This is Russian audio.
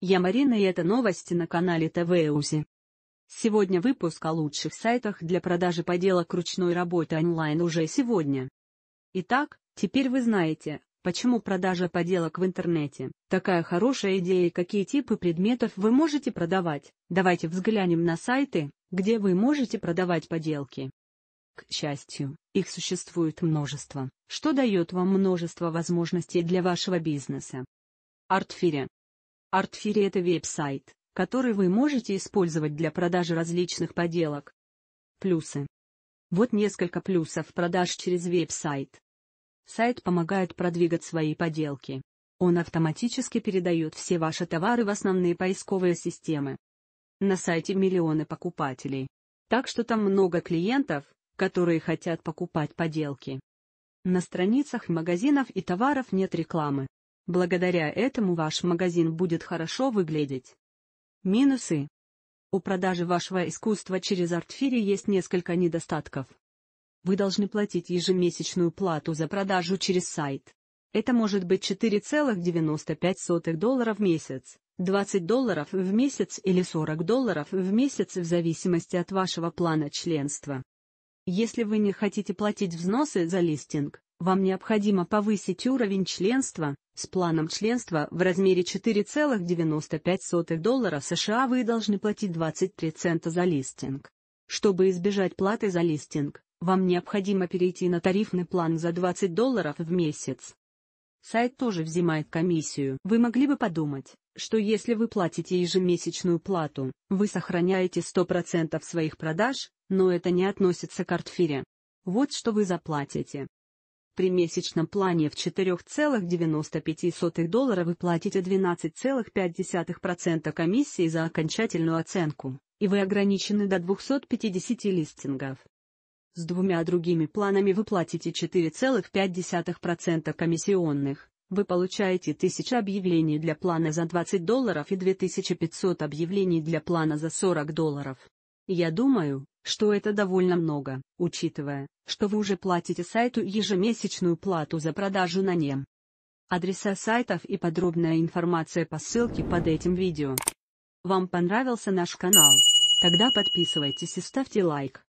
Я Марина и это новости на канале ТВ УЗИ. Сегодня выпуск о лучших сайтах для продажи поделок ручной работы онлайн уже сегодня. Итак, теперь вы знаете, почему продажа поделок в интернете – такая хорошая идея и какие типы предметов вы можете продавать. Давайте взглянем на сайты, где вы можете продавать поделки. К счастью, их существует множество, что дает вам множество возможностей для вашего бизнеса. Артфире Artfree это веб-сайт, который вы можете использовать для продажи различных поделок. Плюсы. Вот несколько плюсов продаж через веб-сайт. Сайт помогает продвигать свои поделки. Он автоматически передает все ваши товары в основные поисковые системы. На сайте миллионы покупателей. Так что там много клиентов, которые хотят покупать поделки. На страницах магазинов и товаров нет рекламы. Благодаря этому ваш магазин будет хорошо выглядеть. Минусы. У продажи вашего искусства через Артфири есть несколько недостатков. Вы должны платить ежемесячную плату за продажу через сайт. Это может быть 4,95 долларов в месяц, 20 долларов в месяц или 40 долларов в месяц в зависимости от вашего плана членства. Если вы не хотите платить взносы за листинг, вам необходимо повысить уровень членства, с планом членства в размере 4,95 доллара США вы должны платить 23 цента за листинг. Чтобы избежать платы за листинг, вам необходимо перейти на тарифный план за 20 долларов в месяц. Сайт тоже взимает комиссию. Вы могли бы подумать, что если вы платите ежемесячную плату, вы сохраняете 100% своих продаж, но это не относится к артфире. Вот что вы заплатите. При месячном плане в 4,95 доллара вы платите 12,5% комиссии за окончательную оценку, и вы ограничены до 250 листингов. С двумя другими планами вы платите 4,5% комиссионных, вы получаете 1000 объявлений для плана за 20 долларов и 2500 объявлений для плана за 40 долларов. Я думаю, что это довольно много, учитывая, что вы уже платите сайту ежемесячную плату за продажу на нем. Адреса сайтов и подробная информация по ссылке под этим видео. Вам понравился наш канал? Тогда подписывайтесь и ставьте лайк.